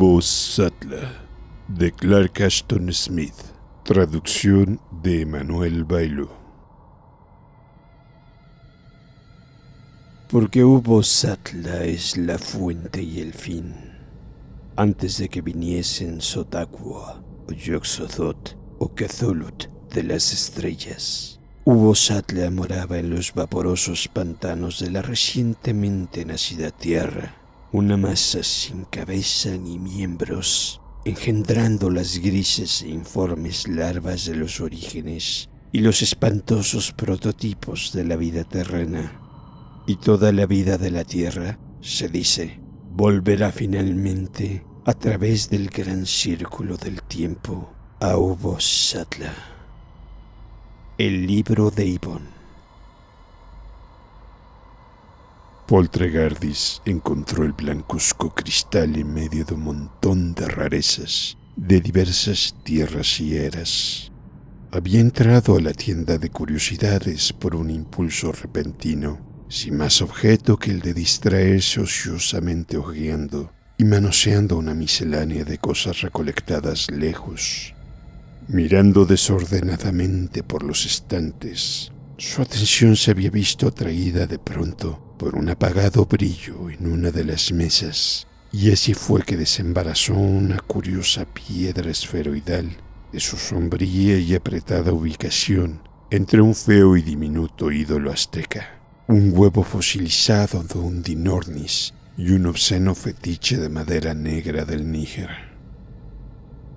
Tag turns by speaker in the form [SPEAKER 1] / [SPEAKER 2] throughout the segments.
[SPEAKER 1] Voz de Clark Ashton Smith. Traducción de Emanuel Bailo.
[SPEAKER 2] Porque Hubo Satla es la fuente y el fin. Antes de que viniesen Sotagua, o o Ketholut de las estrellas, Hubo moraba en los vaporosos pantanos de la recientemente nacida tierra una masa sin cabeza ni miembros, engendrando las grises e informes larvas de los orígenes y los espantosos prototipos de la vida terrena. Y toda la vida de la Tierra, se dice, volverá finalmente a través del gran círculo del tiempo a Hugo Satla. El libro de Ibon.
[SPEAKER 1] Poltregardis encontró el blancuzco cristal en medio de un montón de rarezas de diversas tierras y eras. Había entrado a la tienda de curiosidades por un impulso repentino, sin más objeto que el de distraerse ociosamente hojeando y manoseando una miscelánea de cosas recolectadas lejos. Mirando desordenadamente por los estantes, su atención se había visto atraída de pronto por un apagado brillo en una de las mesas, y así fue que desembarazó una curiosa piedra esferoidal de su sombría y apretada ubicación entre un feo y diminuto ídolo azteca, un huevo fosilizado de un dinornis y un obsceno fetiche de madera negra del Níger.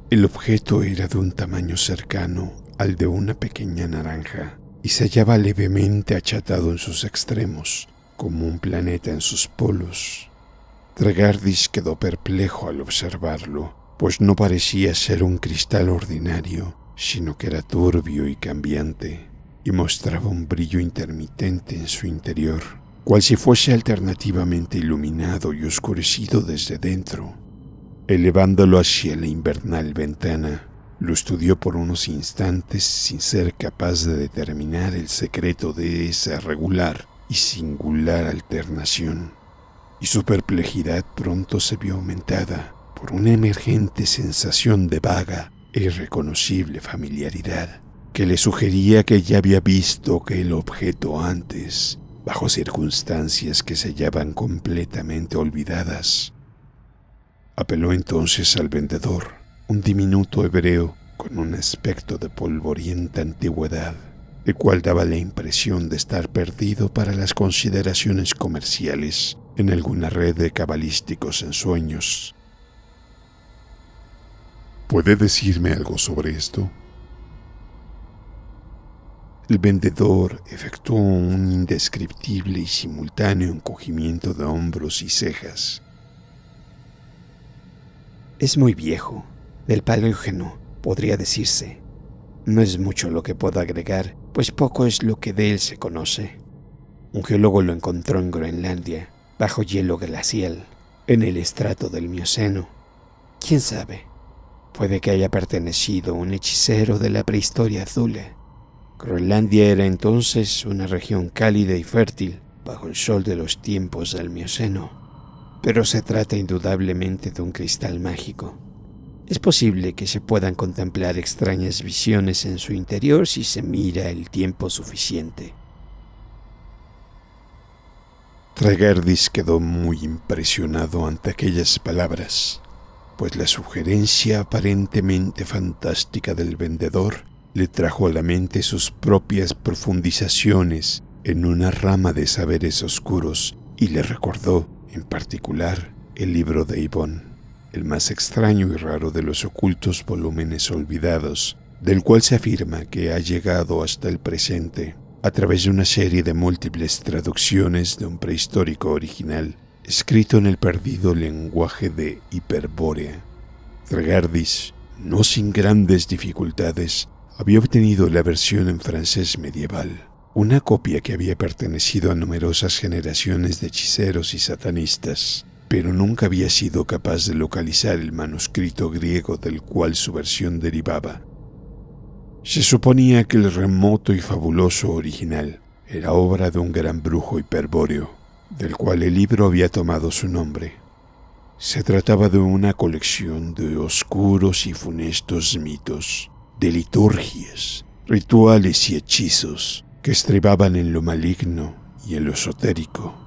[SPEAKER 1] El objeto era de un tamaño cercano al de una pequeña naranja y se hallaba levemente achatado en sus extremos, como un planeta en sus polos. Tregardis quedó perplejo al observarlo, pues no parecía ser un cristal ordinario, sino que era turbio y cambiante, y mostraba un brillo intermitente en su interior, cual si fuese alternativamente iluminado y oscurecido desde dentro. Elevándolo hacia la invernal ventana, lo estudió por unos instantes sin ser capaz de determinar el secreto de esa regular singular alternación, y su perplejidad pronto se vio aumentada por una emergente sensación de vaga e irreconocible familiaridad que le sugería que ya había visto aquel objeto antes, bajo circunstancias que se hallaban completamente olvidadas. Apeló entonces al vendedor, un diminuto hebreo con un aspecto de polvorienta antigüedad, el cual daba la impresión de estar perdido para las consideraciones comerciales en alguna red de cabalísticos ensueños. ¿Puede decirme algo sobre esto? El vendedor efectuó un indescriptible y simultáneo encogimiento de hombros y cejas.
[SPEAKER 2] Es muy viejo, del Paleógeno, podría decirse, no es mucho lo que puedo agregar, pues poco es lo que de él se conoce. Un geólogo lo encontró en Groenlandia, bajo hielo glacial, en el estrato del Mioceno. ¿Quién sabe? Puede que haya pertenecido un hechicero de la prehistoria azul. Groenlandia era entonces una región cálida y fértil, bajo el sol de los tiempos del Mioceno. Pero se trata indudablemente de un cristal mágico, es posible que se puedan contemplar extrañas visiones en su interior si se mira el tiempo suficiente.
[SPEAKER 1] Tregardis quedó muy impresionado ante aquellas palabras, pues la sugerencia aparentemente fantástica del vendedor le trajo a la mente sus propias profundizaciones en una rama de saberes oscuros y le recordó, en particular, el libro de Yvonne el más extraño y raro de los ocultos volúmenes olvidados, del cual se afirma que ha llegado hasta el presente a través de una serie de múltiples traducciones de un prehistórico original, escrito en el perdido lenguaje de Hiperbórea. Tregardis, no sin grandes dificultades, había obtenido la versión en francés medieval, una copia que había pertenecido a numerosas generaciones de hechiceros y satanistas, pero nunca había sido capaz de localizar el manuscrito griego del cual su versión derivaba. Se suponía que el remoto y fabuloso original era obra de un gran brujo hiperbóreo, del cual el libro había tomado su nombre. Se trataba de una colección de oscuros y funestos mitos, de liturgias, rituales y hechizos que estribaban en lo maligno y en lo esotérico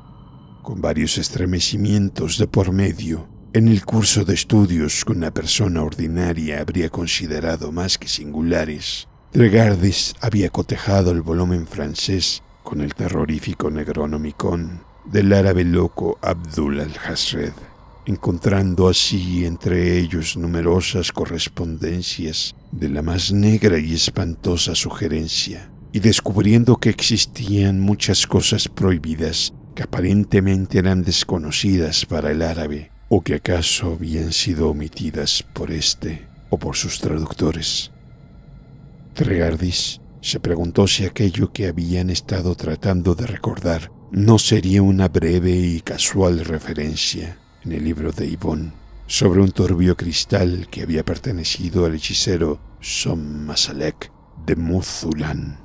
[SPEAKER 1] con varios estremecimientos de por medio. En el curso de estudios que una persona ordinaria habría considerado más que singulares, Tregardis había cotejado el volumen francés con el terrorífico Necronomicon del árabe loco Abdul al-Hasred, encontrando así entre ellos numerosas correspondencias de la más negra y espantosa sugerencia, y descubriendo que existían muchas cosas prohibidas que aparentemente eran desconocidas para el árabe, o que acaso habían sido omitidas por este o por sus traductores. Tregardis se preguntó si aquello que habían estado tratando de recordar no sería una breve y casual referencia en el libro de Yvonne sobre un turbio cristal que había pertenecido al hechicero Som de Muzulán.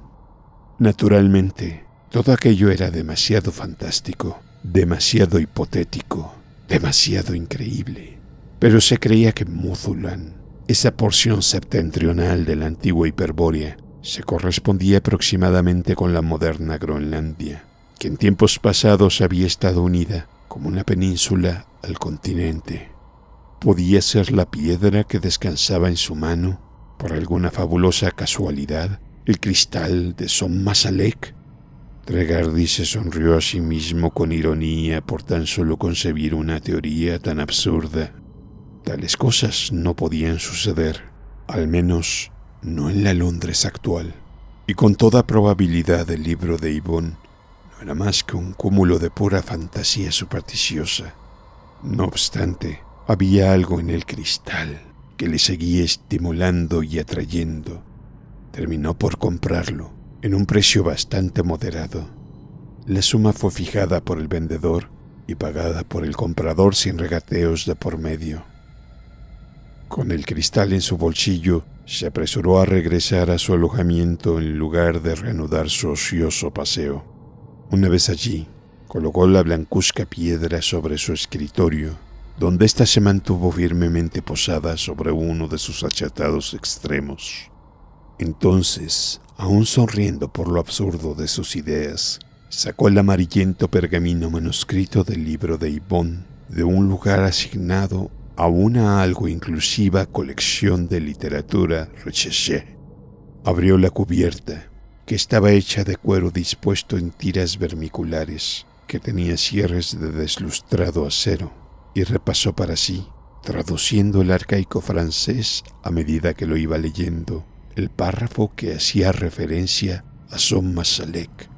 [SPEAKER 1] Naturalmente, todo aquello era demasiado fantástico, demasiado hipotético, demasiado increíble. Pero se creía que Muzulan, esa porción septentrional de la antigua Hiperbórea, se correspondía aproximadamente con la moderna Groenlandia, que en tiempos pasados había estado unida como una península al continente. Podía ser la piedra que descansaba en su mano, por alguna fabulosa casualidad, el cristal de Son Regardi se sonrió a sí mismo con ironía por tan solo concebir una teoría tan absurda. Tales cosas no podían suceder, al menos no en la Londres actual. Y con toda probabilidad el libro de Yvonne no era más que un cúmulo de pura fantasía supersticiosa. No obstante, había algo en el cristal que le seguía estimulando y atrayendo. Terminó por comprarlo en un precio bastante moderado. La suma fue fijada por el vendedor y pagada por el comprador sin regateos de por medio. Con el cristal en su bolsillo, se apresuró a regresar a su alojamiento en lugar de reanudar su ocioso paseo. Una vez allí, colocó la blancuzca piedra sobre su escritorio, donde ésta se mantuvo firmemente posada sobre uno de sus achatados extremos. Entonces, aún sonriendo por lo absurdo de sus ideas, sacó el amarillento pergamino manuscrito del libro de Yvonne de un lugar asignado a una algo inclusiva colección de literatura recherché. Abrió la cubierta, que estaba hecha de cuero dispuesto en tiras vermiculares, que tenía cierres de deslustrado acero, y repasó para sí, traduciendo el arcaico francés a medida que lo iba leyendo, el párrafo que hacía referencia a Sommasalek, Masalek.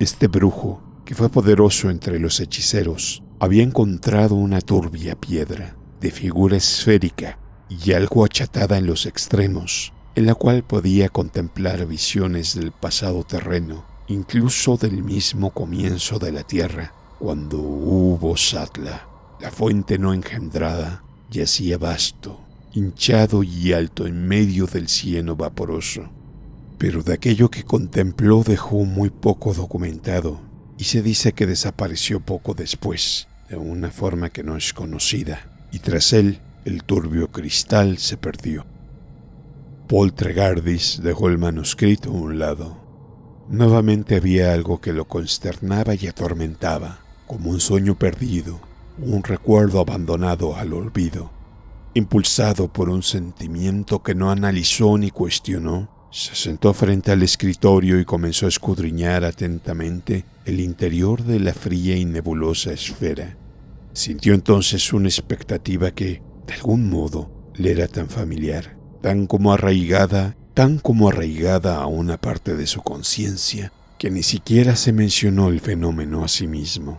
[SPEAKER 1] Este brujo, que fue poderoso entre los hechiceros, había encontrado una turbia piedra de figura esférica y algo achatada en los extremos, en la cual podía contemplar visiones del pasado terreno, incluso del mismo comienzo de la tierra, cuando hubo Satla, la fuente no engendrada, yacía vasto hinchado y alto en medio del cieno vaporoso. Pero de aquello que contempló dejó muy poco documentado y se dice que desapareció poco después, de una forma que no es conocida, y tras él el turbio cristal se perdió. Paul Tregardis dejó el manuscrito a un lado. Nuevamente había algo que lo consternaba y atormentaba, como un sueño perdido, un recuerdo abandonado al olvido Impulsado por un sentimiento que no analizó ni cuestionó, se sentó frente al escritorio y comenzó a escudriñar atentamente el interior de la fría y nebulosa esfera. Sintió entonces una expectativa que, de algún modo, le era tan familiar, tan como arraigada, tan como arraigada a una parte de su conciencia, que ni siquiera se mencionó el fenómeno a sí mismo.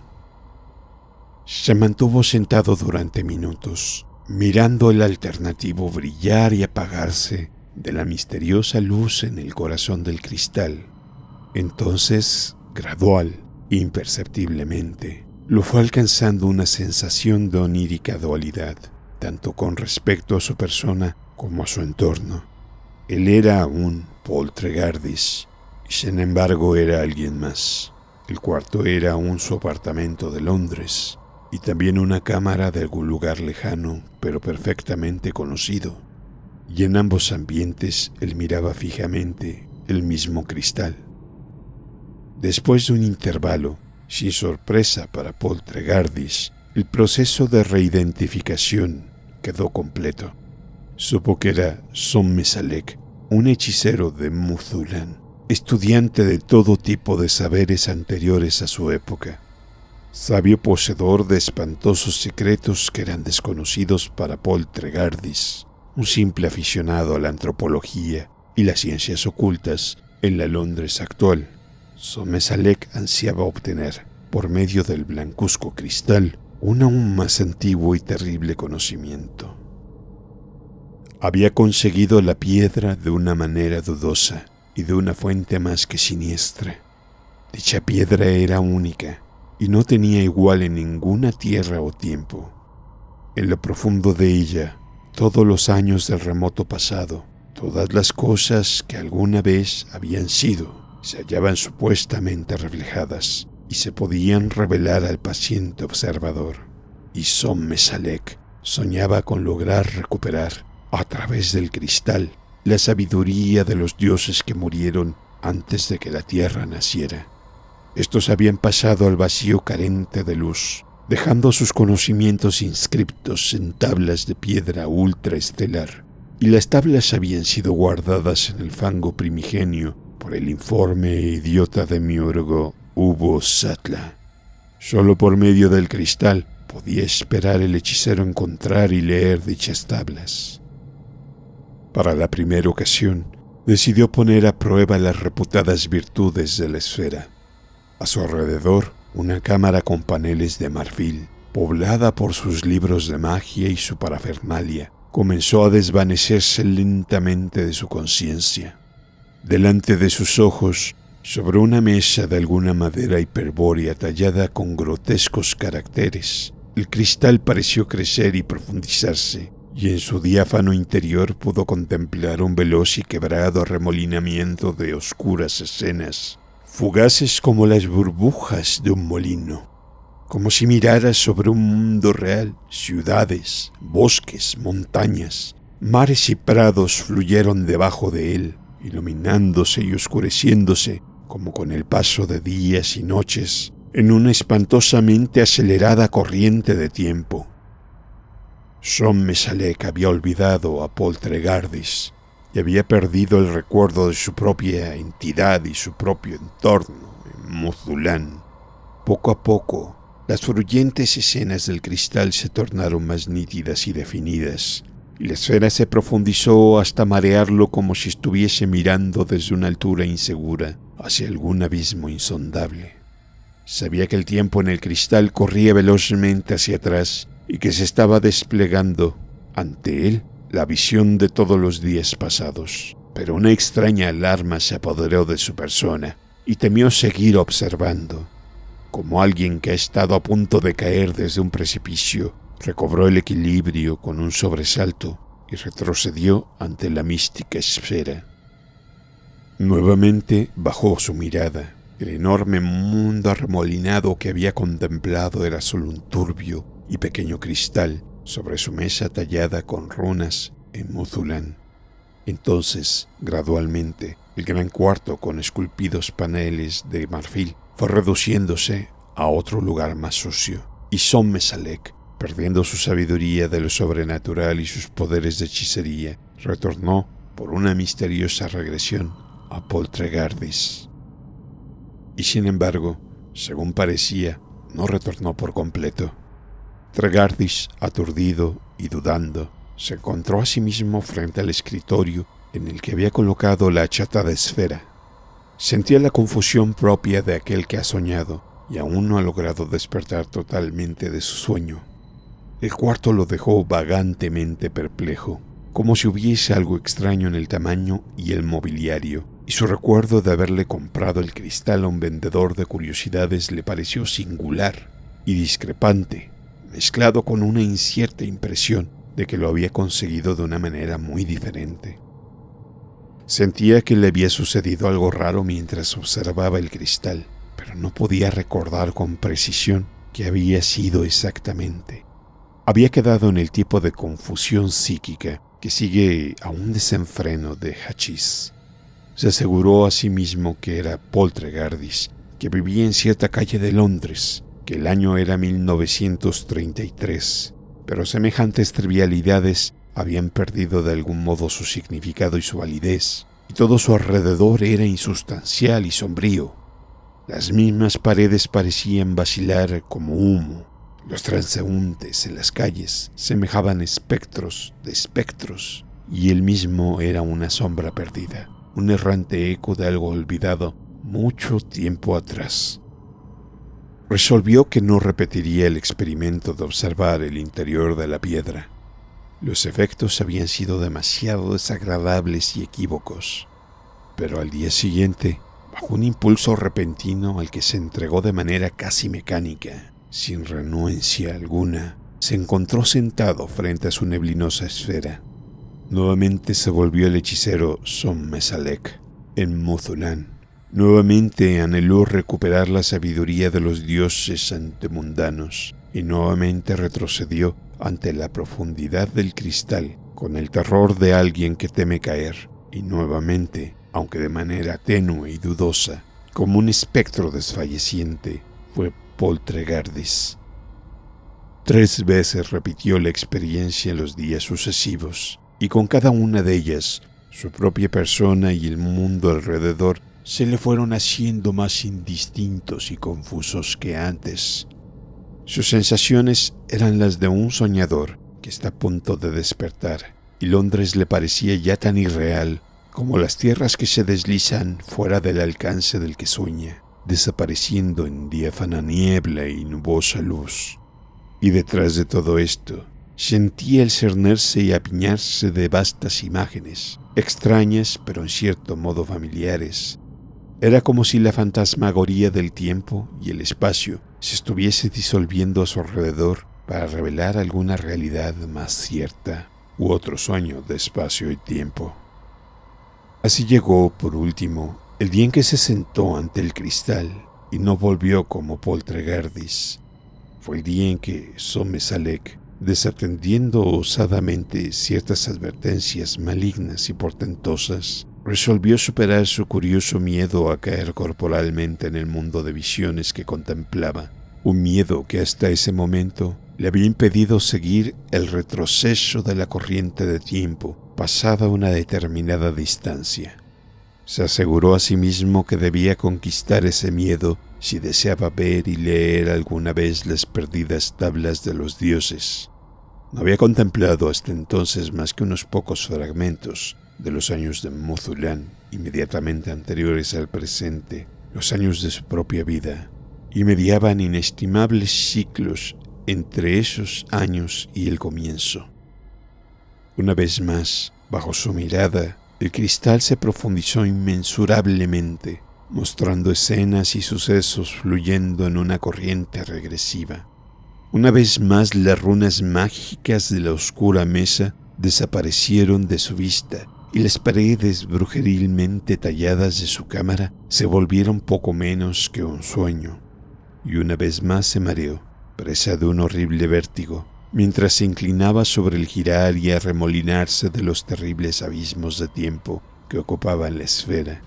[SPEAKER 1] Se mantuvo sentado durante minutos, mirando el alternativo brillar y apagarse de la misteriosa luz en el corazón del cristal. Entonces, gradual, imperceptiblemente, lo fue alcanzando una sensación de onírica dualidad, tanto con respecto a su persona como a su entorno. Él era un poltregardis, y sin embargo era alguien más. El cuarto era un su apartamento de Londres, y también una cámara de algún lugar lejano, pero perfectamente conocido, y en ambos ambientes él miraba fijamente el mismo cristal. Después de un intervalo, sin sorpresa para Paul Tregardis, el proceso de reidentificación quedó completo. Supo que era Son Mesalek, un hechicero de Muzulan, estudiante de todo tipo de saberes anteriores a su época, sabio poseedor de espantosos secretos que eran desconocidos para Paul Tregardis, un simple aficionado a la antropología y las ciencias ocultas en la Londres actual. Somesalek ansiaba obtener, por medio del blancuzco cristal, un aún más antiguo y terrible conocimiento. Había conseguido la piedra de una manera dudosa y de una fuente más que siniestra. Dicha piedra era única, y no tenía igual en ninguna tierra o tiempo. En lo profundo de ella, todos los años del remoto pasado, todas las cosas que alguna vez habían sido, se hallaban supuestamente reflejadas y se podían revelar al paciente observador. Y Som Mesalek soñaba con lograr recuperar, a través del cristal, la sabiduría de los dioses que murieron antes de que la tierra naciera. Estos habían pasado al vacío carente de luz, dejando sus conocimientos inscriptos en tablas de piedra ultraestelar, y las tablas habían sido guardadas en el fango primigenio por el informe idiota de miurgo Hugo Satla. Solo por medio del cristal podía esperar el hechicero encontrar y leer dichas tablas. Para la primera ocasión, decidió poner a prueba las reputadas virtudes de la esfera. A su alrededor, una cámara con paneles de marfil, poblada por sus libros de magia y su parafernalia, comenzó a desvanecerse lentamente de su conciencia. Delante de sus ojos, sobre una mesa de alguna madera hiperbórea tallada con grotescos caracteres, el cristal pareció crecer y profundizarse, y en su diáfano interior pudo contemplar un veloz y quebrado remolinamiento de oscuras escenas fugaces como las burbujas de un molino, como si mirara sobre un mundo real, ciudades, bosques, montañas, mares y prados fluyeron debajo de él, iluminándose y oscureciéndose como con el paso de días y noches en una espantosamente acelerada corriente de tiempo. Son que había olvidado a Tregardis y había perdido el recuerdo de su propia entidad y su propio entorno en Poco a poco, las fluyentes escenas del cristal se tornaron más nítidas y definidas, y la esfera se profundizó hasta marearlo como si estuviese mirando desde una altura insegura hacia algún abismo insondable. Sabía que el tiempo en el cristal corría velozmente hacia atrás y que se estaba desplegando ante él la visión de todos los días pasados, pero una extraña alarma se apoderó de su persona y temió seguir observando. Como alguien que ha estado a punto de caer desde un precipicio, recobró el equilibrio con un sobresalto y retrocedió ante la mística esfera. Nuevamente bajó su mirada. El enorme mundo armolinado que había contemplado era solo un turbio y pequeño cristal sobre su mesa tallada con runas en muzulán. Entonces, gradualmente, el gran cuarto con esculpidos paneles de marfil fue reduciéndose a otro lugar más sucio, y Son Mesalek, perdiendo su sabiduría de lo sobrenatural y sus poderes de hechicería, retornó por una misteriosa regresión a Poltregardis. Y sin embargo, según parecía, no retornó por completo. Tregardis, aturdido y dudando, se encontró a sí mismo frente al escritorio en el que había colocado la de esfera. Sentía la confusión propia de aquel que ha soñado y aún no ha logrado despertar totalmente de su sueño. El cuarto lo dejó vagantemente perplejo, como si hubiese algo extraño en el tamaño y el mobiliario, y su recuerdo de haberle comprado el cristal a un vendedor de curiosidades le pareció singular y discrepante mezclado con una incierta impresión de que lo había conseguido de una manera muy diferente. Sentía que le había sucedido algo raro mientras observaba el cristal, pero no podía recordar con precisión qué había sido exactamente. Había quedado en el tipo de confusión psíquica que sigue a un desenfreno de hachís. Se aseguró a sí mismo que era Tregardis, que vivía en cierta calle de Londres, que el año era 1933, pero semejantes trivialidades habían perdido de algún modo su significado y su validez, y todo su alrededor era insustancial y sombrío. Las mismas paredes parecían vacilar como humo, los transeúntes en las calles semejaban espectros de espectros, y él mismo era una sombra perdida, un errante eco de algo olvidado mucho tiempo atrás resolvió que no repetiría el experimento de observar el interior de la piedra. Los efectos habían sido demasiado desagradables y equívocos. Pero al día siguiente, bajo un impulso repentino al que se entregó de manera casi mecánica, sin renuencia alguna, se encontró sentado frente a su neblinosa esfera. Nuevamente se volvió el hechicero Son Mesalek en Muzulán Nuevamente anheló recuperar la sabiduría de los dioses antemundanos y nuevamente retrocedió ante la profundidad del cristal con el terror de alguien que teme caer y nuevamente, aunque de manera tenue y dudosa, como un espectro desfalleciente, fue Poltregardis. Tres veces repitió la experiencia en los días sucesivos y con cada una de ellas su propia persona y el mundo alrededor se le fueron haciendo más indistintos y confusos que antes. Sus sensaciones eran las de un soñador que está a punto de despertar, y Londres le parecía ya tan irreal como las tierras que se deslizan fuera del alcance del que sueña, desapareciendo en diáfana niebla y nubosa luz. Y detrás de todo esto, sentía el cernerse y apiñarse de vastas imágenes, extrañas pero en cierto modo familiares, era como si la fantasmagoría del tiempo y el espacio se estuviese disolviendo a su alrededor para revelar alguna realidad más cierta u otro sueño de espacio y tiempo. Así llegó, por último, el día en que se sentó ante el cristal y no volvió como Poltregardis. Fue el día en que Somesalek, desatendiendo osadamente ciertas advertencias malignas y portentosas, resolvió superar su curioso miedo a caer corporalmente en el mundo de visiones que contemplaba, un miedo que hasta ese momento le había impedido seguir el retroceso de la corriente de tiempo pasada una determinada distancia. Se aseguró a sí mismo que debía conquistar ese miedo si deseaba ver y leer alguna vez las perdidas tablas de los dioses. No había contemplado hasta entonces más que unos pocos fragmentos, de los años de mozulán inmediatamente anteriores al presente, los años de su propia vida, y mediaban inestimables ciclos entre esos años y el comienzo. Una vez más, bajo su mirada, el cristal se profundizó inmensurablemente, mostrando escenas y sucesos fluyendo en una corriente regresiva. Una vez más las runas mágicas de la oscura mesa desaparecieron de su vista y las paredes brujerilmente talladas de su cámara se volvieron poco menos que un sueño. Y una vez más se mareó, presa de un horrible vértigo, mientras se inclinaba sobre el girar y arremolinarse de los terribles abismos de tiempo que ocupaban la esfera.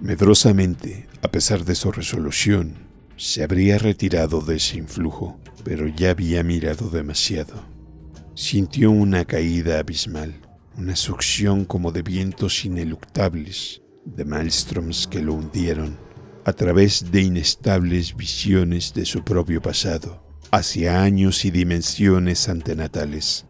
[SPEAKER 1] Medrosamente, a pesar de su resolución, se habría retirado de ese influjo, pero ya había mirado demasiado. Sintió una caída abismal una succión como de vientos ineluctables, de maelstroms que lo hundieron a través de inestables visiones de su propio pasado, hacia años y dimensiones antenatales.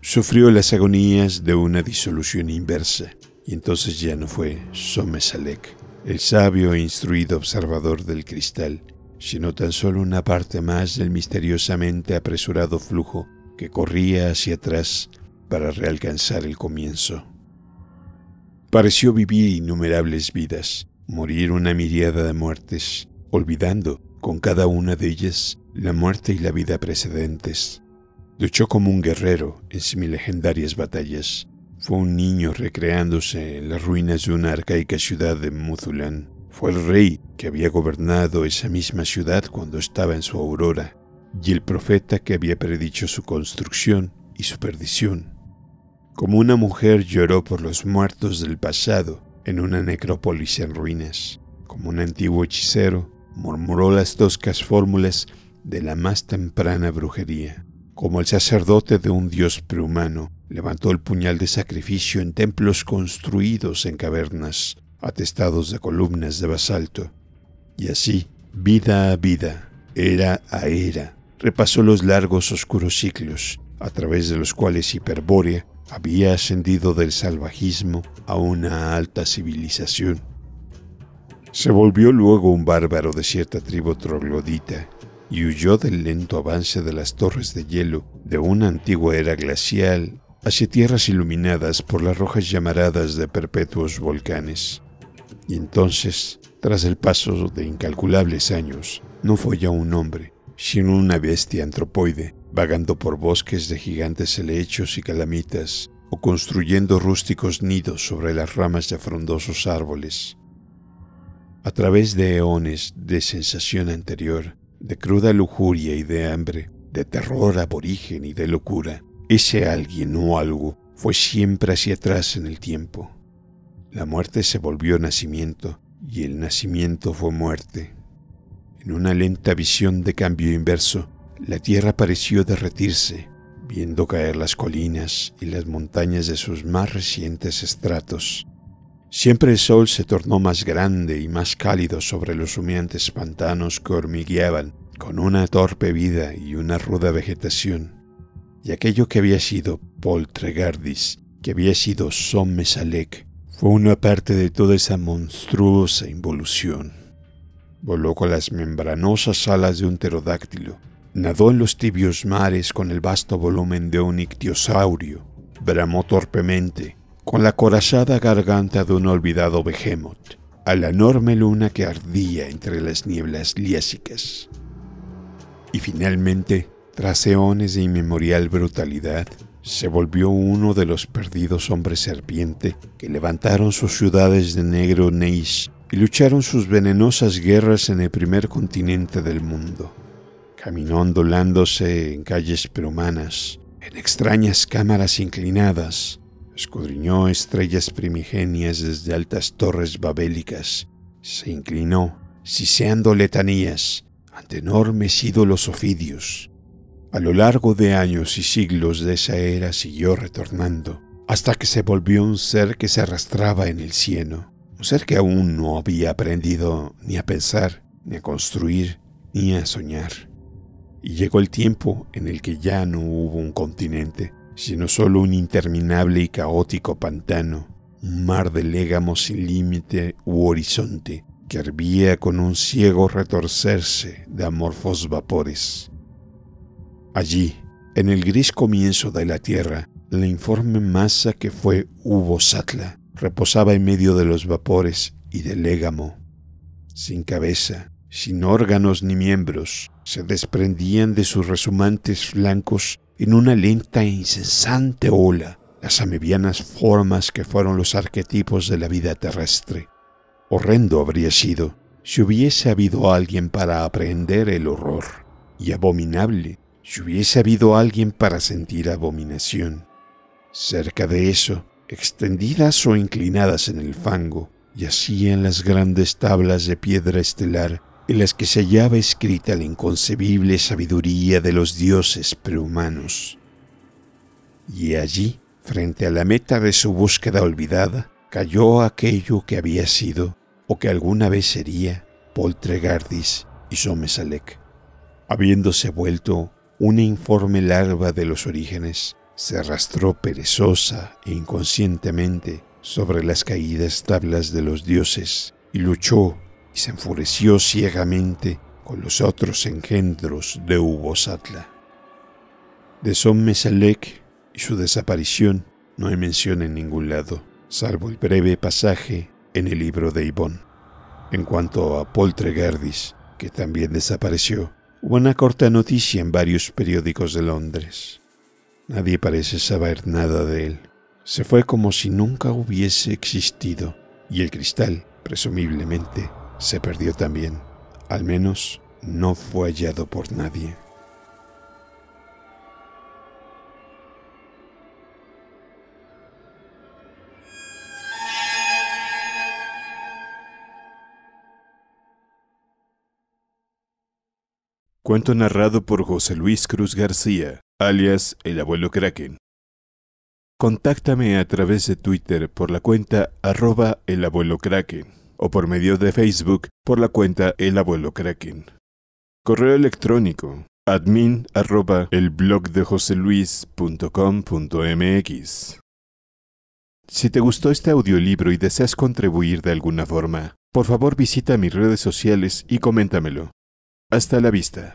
[SPEAKER 1] Sufrió las agonías de una disolución inversa, y entonces ya no fue Somesalek, el sabio e instruido observador del cristal, sino tan solo una parte más del misteriosamente apresurado flujo que corría hacia atrás para realcanzar el comienzo. Pareció vivir innumerables vidas, morir una miriada de muertes, olvidando, con cada una de ellas, la muerte y la vida precedentes. Luchó como un guerrero en semilegendarias batallas. Fue un niño recreándose en las ruinas de una arcaica ciudad de Muzulán. Fue el rey que había gobernado esa misma ciudad cuando estaba en su aurora, y el profeta que había predicho su construcción y su perdición como una mujer lloró por los muertos del pasado en una necrópolis en ruinas, como un antiguo hechicero murmuró las toscas fórmulas de la más temprana brujería, como el sacerdote de un dios prehumano levantó el puñal de sacrificio en templos construidos en cavernas, atestados de columnas de basalto. Y así, vida a vida, era a era, repasó los largos oscuros ciclos, a través de los cuales Hiperbórea había ascendido del salvajismo a una alta civilización. Se volvió luego un bárbaro de cierta tribu troglodita y huyó del lento avance de las torres de hielo de una antigua era glacial hacia tierras iluminadas por las rojas llamaradas de perpetuos volcanes. Y entonces, tras el paso de incalculables años, no fue ya un hombre, sino una bestia antropoide vagando por bosques de gigantes helechos y calamitas, o construyendo rústicos nidos sobre las ramas de frondosos árboles. A través de eones de sensación anterior, de cruda lujuria y de hambre, de terror aborigen y de locura, ese alguien o algo fue siempre hacia atrás en el tiempo. La muerte se volvió nacimiento y el nacimiento fue muerte. En una lenta visión de cambio inverso, la tierra pareció derretirse, viendo caer las colinas y las montañas de sus más recientes estratos. Siempre el sol se tornó más grande y más cálido sobre los humeantes pantanos que hormigueaban con una torpe vida y una ruda vegetación. Y aquello que había sido Tregardis, que había sido Sommesalek, fue una parte de toda esa monstruosa involución. Voló con las membranosas alas de un pterodáctilo, Nadó en los tibios mares con el vasto volumen de un ictiosaurio. Bramó torpemente, con la corazada garganta de un olvidado behemoth, a la enorme luna que ardía entre las nieblas liésicas. Y finalmente, tras eones de inmemorial brutalidad, se volvió uno de los perdidos hombres serpiente que levantaron sus ciudades de negro Neish y lucharon sus venenosas guerras en el primer continente del mundo. Caminó ondulándose en calles perumanas, en extrañas cámaras inclinadas, escudriñó estrellas primigenias desde altas torres babélicas, se inclinó, siseando letanías, ante enormes ídolos ofidios. A lo largo de años y siglos de esa era siguió retornando, hasta que se volvió un ser que se arrastraba en el cielo, un ser que aún no había aprendido ni a pensar, ni a construir, ni a soñar y llegó el tiempo en el que ya no hubo un continente, sino solo un interminable y caótico pantano, un mar de légamo sin límite u horizonte, que hervía con un ciego retorcerse de amorfos vapores. Allí, en el gris comienzo de la tierra, la informe masa que fue Hubo Satla reposaba en medio de los vapores y del légamo, sin cabeza, sin órganos ni miembros, se desprendían de sus resumantes flancos en una lenta e incesante ola las amebianas formas que fueron los arquetipos de la vida terrestre. Horrendo habría sido si hubiese habido alguien para aprehender el horror, y abominable si hubiese habido alguien para sentir abominación. Cerca de eso, extendidas o inclinadas en el fango, yacían las grandes tablas de piedra estelar en las que se hallaba escrita la inconcebible sabiduría de los dioses prehumanos. Y allí, frente a la meta de su búsqueda olvidada, cayó aquello que había sido, o que alguna vez sería, Poltregardis y Somesalek, habiéndose vuelto una informe larva de los orígenes, se arrastró perezosa e inconscientemente sobre las caídas tablas de los dioses y luchó y se enfureció ciegamente con los otros engendros de Satla. De Son Mesalek y su desaparición no hay mención en ningún lado, salvo el breve pasaje en el libro de Ibón. En cuanto a Poltregardis, que también desapareció, hubo una corta noticia en varios periódicos de Londres. Nadie parece saber nada de él. Se fue como si nunca hubiese existido, y el cristal, presumiblemente, se perdió también. Al menos no fue hallado por nadie. Cuento narrado por José Luis Cruz García, alias El Abuelo Kraken. Contáctame a través de Twitter por la cuenta arroba el abuelo Kraken o por medio de Facebook por la cuenta El Abuelo Kraken. Correo electrónico admin arroba el blog de Si te gustó este audiolibro y deseas contribuir de alguna forma, por favor visita mis redes sociales y coméntamelo. Hasta la vista.